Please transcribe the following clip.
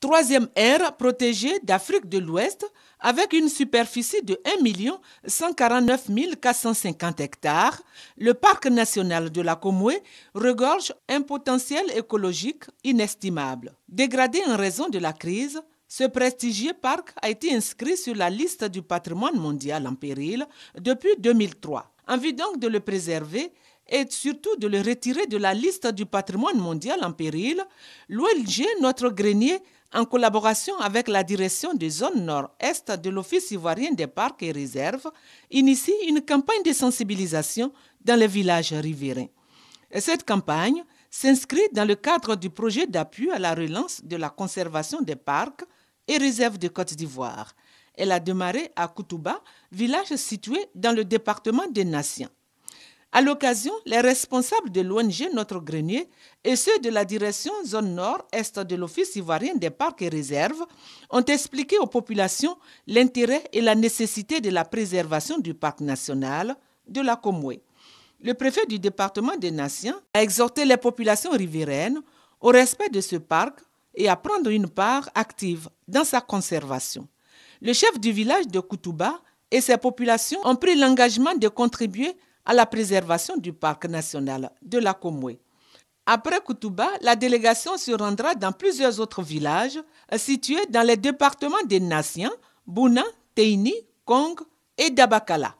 Troisième aire protégée d'Afrique de l'Ouest avec une superficie de 1 hectares, le parc national de la Comoué regorge un potentiel écologique inestimable. Dégradé en raison de la crise, ce prestigieux parc a été inscrit sur la liste du patrimoine mondial en péril depuis 2003. En vue donc de le préserver et surtout de le retirer de la liste du patrimoine mondial en péril, l'OLG Notre Grenier, en collaboration avec la direction des zones nord-est de l'Office ivoirien des parcs et réserves, initie une campagne de sensibilisation dans les villages riverains. cette campagne s'inscrit dans le cadre du projet d'appui à la relance de la conservation des parcs et réserves de Côte d'Ivoire. Elle a démarré à Koutouba, village situé dans le département des Nations. À l'occasion, les responsables de l'ONG Notre Grenier et ceux de la direction zone nord-est de l'Office ivoirien des parcs et réserves ont expliqué aux populations l'intérêt et la nécessité de la préservation du parc national de la Comoué. Le préfet du département des Nations a exhorté les populations riveraines au respect de ce parc et à prendre une part active dans sa conservation. Le chef du village de Kutuba et ses populations ont pris l'engagement de contribuer à la préservation du parc national de la Komwe. Après Kutuba, la délégation se rendra dans plusieurs autres villages situés dans les départements des Nassiens, Bouna, Teini, Kong et Dabakala.